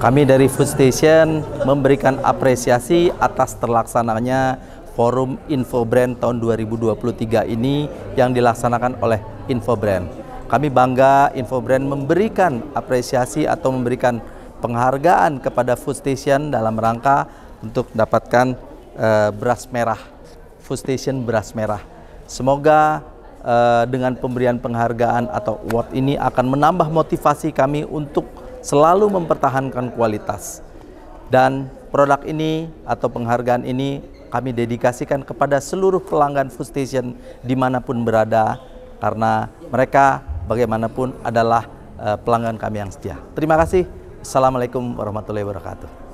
Kami dari Food Station memberikan apresiasi atas terlaksananya Forum Info Brand tahun 2023 ini yang dilaksanakan oleh Info Brand. Kami bangga Info Brand memberikan apresiasi atau memberikan penghargaan kepada Food Station dalam rangka untuk mendapatkan uh, beras merah, Food Station beras merah. Semoga uh, dengan pemberian penghargaan atau award ini akan menambah motivasi kami untuk selalu mempertahankan kualitas. Dan produk ini atau penghargaan ini kami dedikasikan kepada seluruh pelanggan food station dimanapun berada karena mereka bagaimanapun adalah eh, pelanggan kami yang setia. Terima kasih. Assalamualaikum warahmatullahi wabarakatuh.